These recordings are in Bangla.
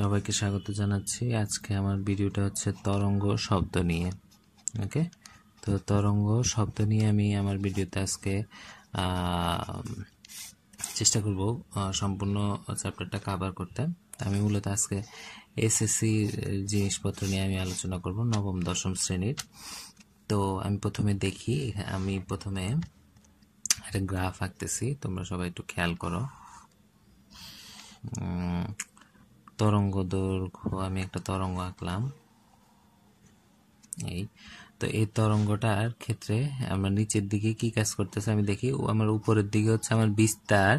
সবাইকে স্বাগত জানাচ্ছি আজকে আমার ভিডিওটা হচ্ছে তরঙ্গ শব্দ নিয়ে ওকে তো তরঙ্গ শব্দ নিয়ে আমি আমার ভিডিওতে আজকে চেষ্টা করব সম্পূর্ণ চ্যাপ্টারটা কাভার করতে আমি মূলত আজকে এসএসসি জিনিসপত্র নিয়ে আমি আলোচনা করব নবম দশম শ্রেণীর তো আমি প্রথমে দেখি আমি প্রথমে একটা গ্রাফ আঁকতেছি তোমরা সবাই একটু খেয়াল করো তরঙ্গ দৈর্ঘ্য আমি একটা তরঙ্গ আঁকলাম এই তো এই তরঙ্গটার ক্ষেত্রে আমরা নিচের দিকে কি কাজ করতেছে আমি দেখি ও আমার উপরের দিকে হচ্ছে আমার বিস্তার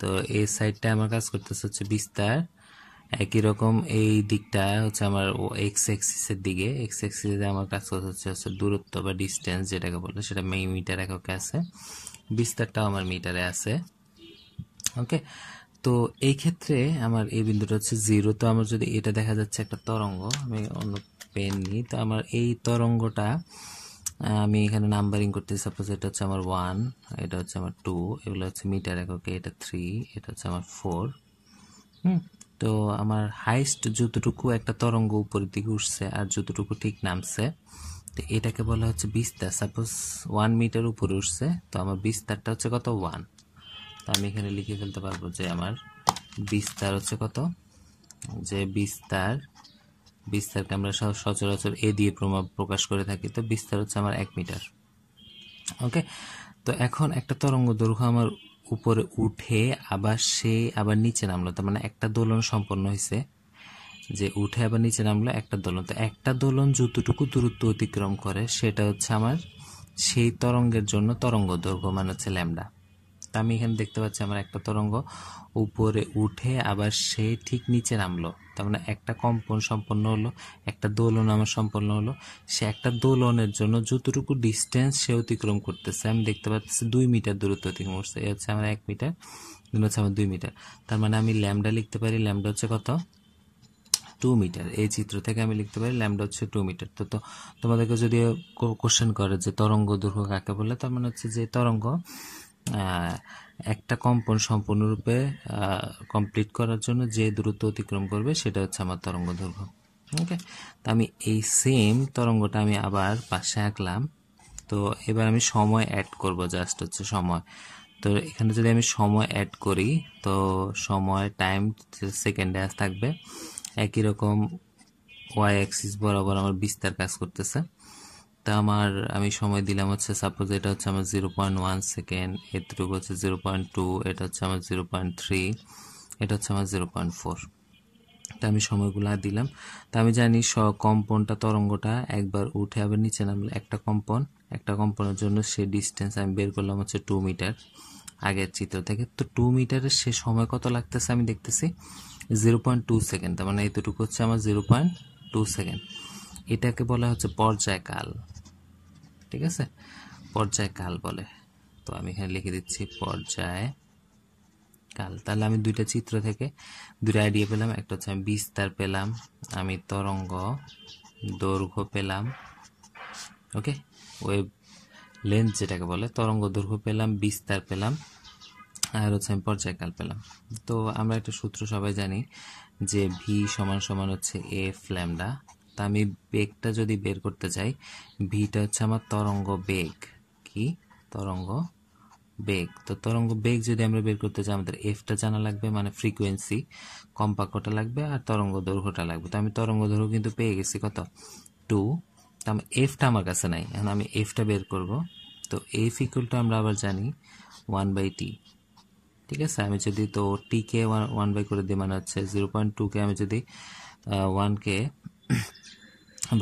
তো এই সাইডটা আমার কাজ করতেছে হচ্ছে বিস্তার একই রকম এই দিকটা হচ্ছে আমার এক্স এক্সিসের দিকে এক্স এক্সিসে আমার কাজ করতে হচ্ছে হচ্ছে দূরত্ব বা ডিস্টেন্স যেটাকে বলে সেটা মিটার এককে আছে বিস্তারটাও আমার মিটারে আছে ওকে তো এই ক্ষেত্রে আমার এই বিন্দুটা হচ্ছে জিরো তো আমার যদি এটা দেখা যাচ্ছে একটা তরঙ্গ আমি অন্য পেন নিই তো আমার এই তরঙ্গটা আমি এখানে নাম্বারিং করতে সাপোজ এটা হচ্ছে আমার ওয়ান এটা হচ্ছে আমার টু এগুলো হচ্ছে মিটার এককে এটা থ্রি এটা হচ্ছে আমার ফোর হুম তো আমার হাইস্ট যতটুকু একটা তরঙ্গ উপরের দিকে উঠছে আর যতটুকু ঠিক নামছে তো এটাকে বলা হচ্ছে বিস্তার সাপোজ ওয়ান মিটার উপরে উঠছে তো আমার বিস্তারটা হচ্ছে কত ওয়ান আমি এখানে লিখে ফেলতে পারবো যে আমার বিস্তার হচ্ছে কত যে বিস্তার বিস্তারকে আমরা সচরাচর এ দিয়ে প্রমাণ প্রকাশ করে থাকি তো বিস্তার হচ্ছে আমার এক মিটার ওকে তো এখন একটা তরঙ্গ দৈর্ঘ্য আমার উপরে উঠে আবার সে আবার নিচে নামলো তার মানে একটা দোলন সম্পন্ন হয়েছে যে উঠে আবার নিচে নামলো একটা দোলন তো একটা দোলন যতটুকু দূরত্ব অতিক্রম করে সেটা হচ্ছে আমার সেই তরঙ্গের জন্য তরঙ্গ দৈর্ঘ্য মানে হচ্ছে ল্যামডা তো আমি এখানে দেখতে পাচ্ছি আমার একটা তরঙ্গ উপরে উঠে আবার সে ঠিক নিচে নামলো তার মানে একটা কম্পন সম্পন্ন হলো একটা দোলন আমার সম্পন্ন হলো সে একটা দোলনের জন্য যতটুকু ডিস্টেন্স সে অতিক্রম করতেছে আমি দেখতে পাচ্ছি দুই মিটার দূরত্ব অতিক্রম করছে এ হচ্ছে আমার এক মিটার দিন হচ্ছে আমার দুই মিটার তার মানে আমি ল্যামডা লিখতে পারি ল্যামডা হচ্ছে কত টু মিটার এই চিত্র থেকে আমি লিখতে পারি ল্যামডা হচ্ছে টু মিটার তো তো তোমাদেরকে যদি কোশ্চেন করে যে তরঙ্গ দৈর্ঘ্য কাকে বলে তার মানে হচ্ছে যে তরঙ্গ একটা কম্পন সম্পূর্ণরূপে কমপ্লিট করার জন্য যে দূরত্ব অতিক্রম করবে সেটা হচ্ছে আমার তরঙ্গ দৈর্ঘ্য ওকে তো আমি এই সেম তরঙ্গটা আমি আবার পাশে আঁকলাম তো এবার আমি সময় অ্যাড করব জাস্ট হচ্ছে সময় তো এখানে যদি আমি সময় অ্যাড করি তো সময় টাইম সেকেন্ডে থাকবে একই রকম ওয়াই অ্যাক্সিস বরাবর আমার বিস্তার কাজ করতেছে তা আমার আমি সময় দিলাম হচ্ছে সাপোজ এটা হচ্ছে আমার জিরো পয়েন্ট ওয়ান সেকেন্ড এতটুকু হচ্ছে জিরো পয়েন্ট টু এটা হচ্ছে আমার জিরো পয়েন্ট থ্রি এটা হচ্ছে আমার জিরো পয়েন্ট ফোর তা আমি সময়গুলো দিলাম তা আমি জানি স কম্পনটা তরঙ্গটা একবার উঠে আবার নিচে নামলে একটা কম্পন একটা কম্পনের জন্য সে ডিস্টেন্স আমি বের করলাম হচ্ছে টু মিটার আগের চিত্র থেকে তো টু মিটারের সে সময় কত লাগতেছে আমি দেখতেছি জিরো পয়েন্ট টু সেকেন্ড তার মানে এতটুকু হচ্ছে আমার জিরো পয়েন্ট টু সেকেন্ড এটাকে বলা হচ্ছে পর্যায়কাল ঠিক আছে পর্যায়কাল বলে তো আমি এখানে লিখে দিচ্ছি পর্যায় কাল তাহলে আমি দুইটা চিত্র থেকে দুইটা আইডিয়া পেলাম একটা হচ্ছে আমি বিস্তার পেলাম আমি তরঙ্গ দৈর্ঘ্য পেলাম ওকে ওয়েব লেন্থ যেটাকে বলে তরঙ্গ দৈর্ঘ্য পেলাম বিস্তার পেলাম আর হচ্ছে আমি পর্যায়কাল পেলাম তো আমরা একটা সূত্র সবাই জানি যে ভি সমান সমান হচ্ছে এ ফ্ল্যামডা তা আমি বেগটা যদি বের করতে চাই ভিটা হচ্ছে আমার তরঙ্গ বেগ কি তরঙ্গ বেগ তো তরঙ্গ বেগ যদি আমরা বের করতে চাই আমাদের এফটা জানা লাগবে মানে ফ্রিকোয়েন্সি কম্পাকটা লাগবে আর তরঙ্গ দৈর্ঘ্যটা লাগবে তো আমি তরঙ্গ দৈর্ঘ্য কিন্তু পেয়ে গেছি কত টু তো আমি এফটা আমার কাছে নাই এখন আমি এফটা বের করব তো এফ ইকুয়ালটা আমরা আবার জানি ওয়ান বাই টি ঠিক আছে আমি যদি তো টিকে ওয়ান বাই করে দিই মানে হচ্ছে জিরো পয়েন্ট টুকে আমি যদি ওয়ানকে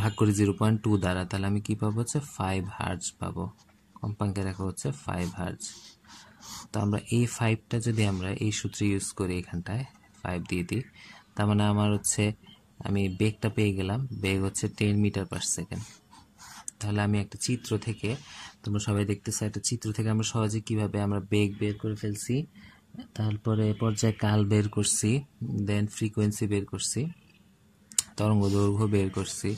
ভাগ করি জিরো পয়েন্ট টু দ্বারা তাহলে আমি কী পাবো হচ্ছে ফাইভ হার্জ পাবো কম্পাঙ্কে রাখা হচ্ছে ফাইভ হার্জ তো আমরা এই ফাইভটা যদি আমরা এই সূত্রে ইউজ করি এখানটায় ফাইভ দিয়ে দিই তার মানে আমার হচ্ছে আমি বেগটা পেয়ে গেলাম বেগ হচ্ছে টেন মিটার পার সেকেন্ড তাহলে আমি একটা চিত্র থেকে তোমরা সবাই দেখতেছো একটা চিত্র থেকে আমরা সহজে কিভাবে আমরা বেগ বের করে ফেলছি তারপরে পর্যায়ে কাল বের করছি দেন ফ্রিকোয়েন্সি বের করছি তরঙ্গ দৈর্ঘ্য বের করছি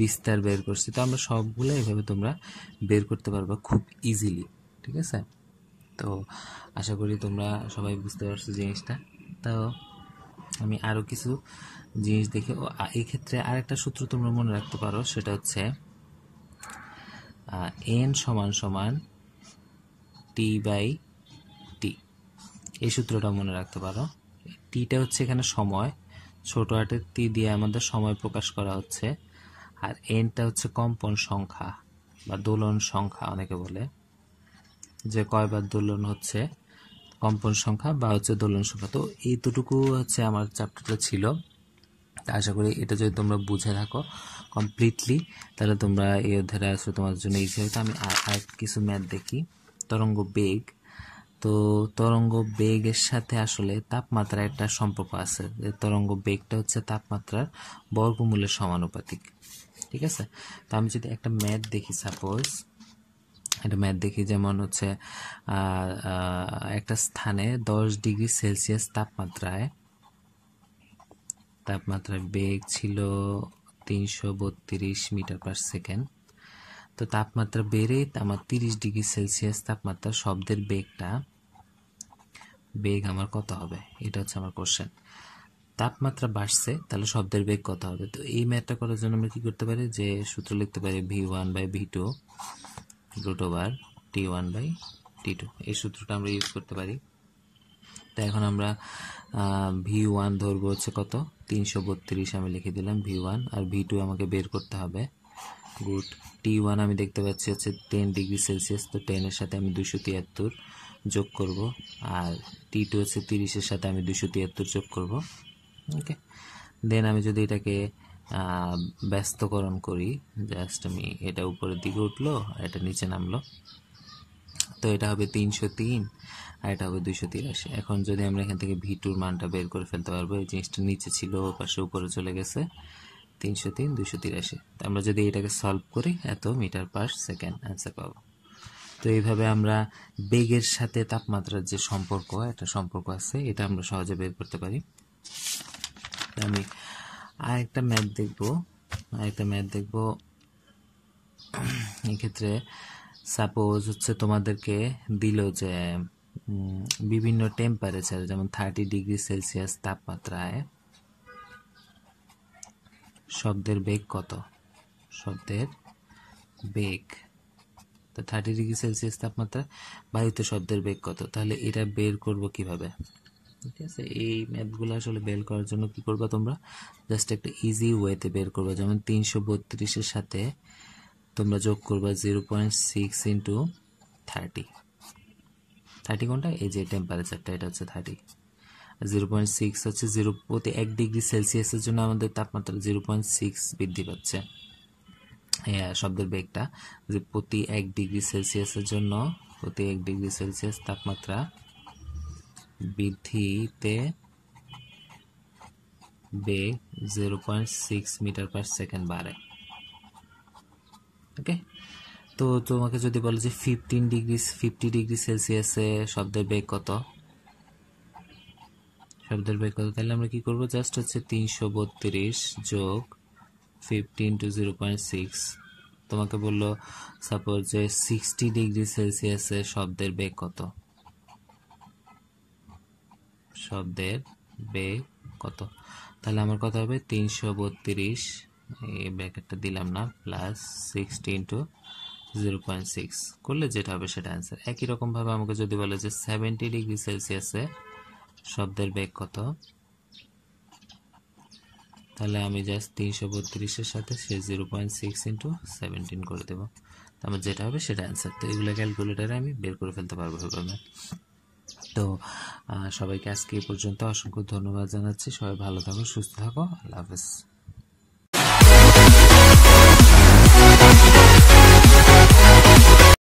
বিস্তার বের করছি তো আমরা সবগুলো এভাবে তোমরা বের করতে পারবা খুব ইজিলি ঠিক আছে তো আশা করি তোমরা সবাই বুঝতে পারছো জিনিসটা তো আমি আরও কিছু জিনিস দেখে ও এই ক্ষেত্রে আরেকটা সূত্র তোমরা মনে রাখতে পারো সেটা হচ্ছে এন সমান সমান টি বাই টি এই সূত্রটা মনে রাখতে পারো টিটা হচ্ছে এখানে সময় ছোট আটের তি দিয়ে আমাদের সময় প্রকাশ করা হচ্ছে আর এনটা হচ্ছে কম্পন সংখ্যা বা দোলন সংখ্যা অনেকে বলে যে কয়বার দোলন হচ্ছে কম্পন সংখ্যা বা হচ্ছে দোলন সংখ্যা তো এইটুকু হচ্ছে আমার চ্যাপ্টারটা ছিল আশা করি এটা যদি তোমরা বুঝে থাকো কমপ্লিটলি তাহলে তোমরা এই অধ্যায়টা আসলে তোমার জন্য ইজি হবে আমি আর কিছু ম্যাথ দেখি তরঙ্গ বেগ তো তরঙ্গ বেগের সাথে আসলে তাপমাত্রার একটা সম্পর্ক আছে যে তরঙ্গ বেগটা হচ্ছে তাপমাত্রার বর্গমূলের সমানুপাতিক ঠিক আছে তো আমি যদি একটা ম্যাথ দেখি সাপোজ একটা ম্যাথ দেখি যেমন হচ্ছে একটা স্থানে দশ ডিগ্রি সেলসিয়াস তাপমাত্রায় তাপমাত্রার বেগ ছিল তিনশো বত্রিশ মিটার পার সেকেন্ড তো তাপমাত্রা বেড়ে আমার তিরিশ ডিগ্রি সেলসিয়াস তাপমাত্রা শব্দের বেগটা বেগ আমার কত হবে এটা হচ্ছে আমার কোশ্চেন তাপমাত্রা বাড়ছে তাহলে শব্দের বেগ কত হবে তো এই ম্যাথটা করার জন্য আমরা কী করতে পারি যে সূত্র লিখতে পারি V one by V two root over T one by T two এই সূত্রটা আমরা ইউজ করতে পারি তো এখন আমরা ভি ওয়ান ধরবো হচ্ছে কত তিনশো বত্রিশ আমি লিখে দিলাম ভি ওয়ান আর ভি টু আমাকে বের করতে হবে গুড টি ওয়ান আমি দেখতে পাচ্ছি হচ্ছে টেন ডিগ্রি সেলসিয়াস তো টেনের সাথে আমি দুশো তিয়াত্তর যোগ করব আর টি টু হচ্ছে তিরিশের সাথে আমি দুশো তিয়াত্তর যোগ করব ওকে দেন আমি যদি এটাকে ব্যস্তকরণ করি জাস্ট আমি এটা উপরের দিকে উঠলো আর এটা নিচে নামলো তো এটা হবে তিনশো তিন আর এটা হবে দুশো তিরাশি এখন যদি আমরা এখান থেকে ভিটুর মানটা বের করে ফেলতে পারবো এই জিনিসটা নিচে ছিল পাশে উপরে চলে গেছে তিনশো তিন দুশো তিরাশি তো আমরা যদি এটাকে সলভ করি এত মিটার পার সেকেন্ড অ্যান্সার পাবো তো এইভাবে আমরা বেগের সাথে তাপমাত্রার যে সম্পর্ক একটা সম্পর্ক আছে এটা আমরা সহজে বের করতে পারি আমি আর একটা ম্যাথ দেখব আর একটা ম্যাথ দেখব এক্ষেত্রে সাপোজ হচ্ছে তোমাদেরকে দিল যে বিভিন্ন টেম্পারেচার যেমন থার্টি ডিগ্রি সেলসিয়াস তাপমাত্রায় শব্দের বেগ কত শব্দের বেগ তো থার্টি ডিগ্রি সেলসিয়াস তাপমাত্রা বায়ুতে শব্দের বেগ কত তাহলে এটা বের করব কিভাবে ঠিক আছে এই ম্যাথগুলো আসলে বের করার জন্য কি করবা তোমরা জাস্ট একটা ইজি ওয়েতে বের করবা যেমন তিনশো বত্রিশের সাথে তোমরা যোগ করবা zero point six into thirty thirty কোনটা এই যে টেম্পারেচারটা এটা হচ্ছে থার্টি জিরো পয়েন্ট সিক্স হচ্ছে জিরো প্রতি এক ডিগ্রি সেলসিয়াসের জন্য আমাদের তাপমাত্রা জিরো পয়েন্ট সিক্স বৃদ্ধি পাচ্ছে শব্দের বেগটা যে প্রতি এক ডিগ্রি সেলসিয়াসের জন্য প্রতি এক ডিগ্রি সেলসিয়াস তাপমাত্রা বৃদ্ধিতে বেগ zero point six metre per second বাড়ে ওকে তো তোমাকে যদি বলে যে ফিফটিন ডিগ্রি ফিফটি ডিগ্রি সেলসিয়াসে শব্দের বেগ কত শব্দের বের করতে তাহলে আমরা কি করব জাস্ট হচ্ছে তিনশো বত্রিশ যোগ fifteen to zero point six তোমাকে বললো সাপোজ যে সিক্সটি ডিগ্রি সেলসিয়াসে শব্দের বেগ কত শব্দের বেগ কত তাহলে আমার কথা হবে তিনশো বত্রিশ এই ব্র্যাকেটটা দিলাম না plus 16 to zero point six করলে যেটা হবে সেটা आंसर একই রকমভাবে আমাকে যদি বলে যে সেভেন্টি ডিগ্রি সেলসিয়াসে শব্দের বেগ কত তাহলে আমি জাস্ট তিনশো বত্রিশের সাথে সে zero point six into seventeen করে দেবো আমার যেটা হবে সেটা অ্যান্সার তো এগুলো ক্যালকুলেটারে আমি বের করে ফেলতে পারবো এভাবে তো সবাইকে আজকে এই পর্যন্ত অসংখ্য ধন্যবাদ জানাচ্ছি সবাই ভালো থাকো সুস্থ থাকো আল্লাহ হাফেজ